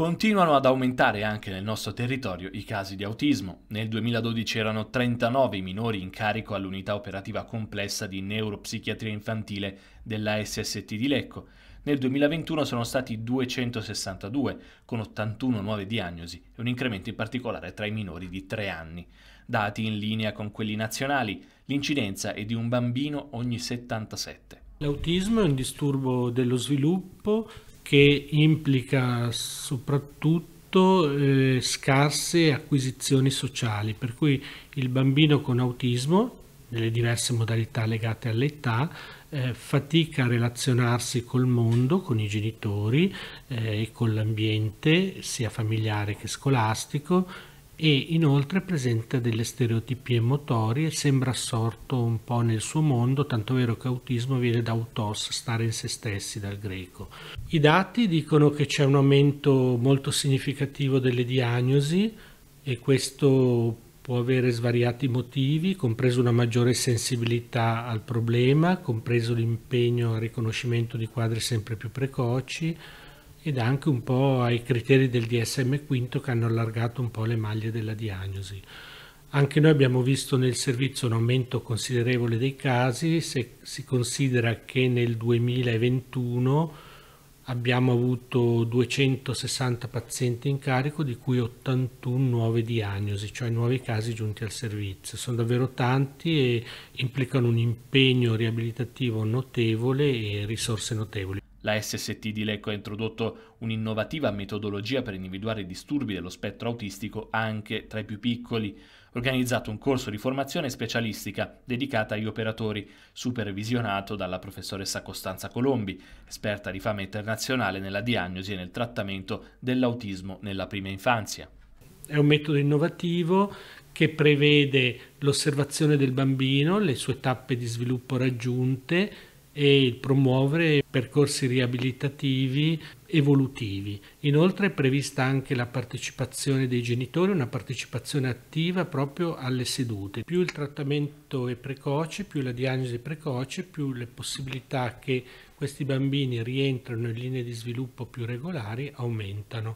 Continuano ad aumentare anche nel nostro territorio i casi di autismo. Nel 2012 erano 39 i minori in carico all'unità operativa complessa di neuropsichiatria infantile della SST di Lecco. Nel 2021 sono stati 262, con 81 nuove diagnosi e un incremento in particolare tra i minori di 3 anni. Dati in linea con quelli nazionali, l'incidenza è di un bambino ogni 77. L'autismo è un disturbo dello sviluppo che implica soprattutto eh, scarse acquisizioni sociali, per cui il bambino con autismo, nelle diverse modalità legate all'età, eh, fatica a relazionarsi col mondo, con i genitori eh, e con l'ambiente, sia familiare che scolastico, e inoltre presenta delle stereotipie motorie, sembra assorto un po' nel suo mondo, tanto vero che autismo viene da autos, stare in se stessi dal greco. I dati dicono che c'è un aumento molto significativo delle diagnosi e questo può avere svariati motivi, compreso una maggiore sensibilità al problema, compreso l'impegno al riconoscimento di quadri sempre più precoci, ed anche un po' ai criteri del dsm V che hanno allargato un po' le maglie della diagnosi. Anche noi abbiamo visto nel servizio un aumento considerevole dei casi, se si considera che nel 2021 abbiamo avuto 260 pazienti in carico, di cui 81 nuove diagnosi, cioè nuovi casi giunti al servizio. Sono davvero tanti e implicano un impegno riabilitativo notevole e risorse notevoli. La SST di Lecco ha introdotto un'innovativa metodologia per individuare i disturbi dello spettro autistico anche tra i più piccoli, organizzato un corso di formazione specialistica dedicata agli operatori, supervisionato dalla professoressa Costanza Colombi, esperta di fama internazionale nella diagnosi e nel trattamento dell'autismo nella prima infanzia. È un metodo innovativo che prevede l'osservazione del bambino, le sue tappe di sviluppo raggiunte, e promuovere percorsi riabilitativi evolutivi. Inoltre è prevista anche la partecipazione dei genitori, una partecipazione attiva proprio alle sedute. Più il trattamento è precoce, più la diagnosi è precoce, più le possibilità che questi bambini rientrano in linee di sviluppo più regolari aumentano.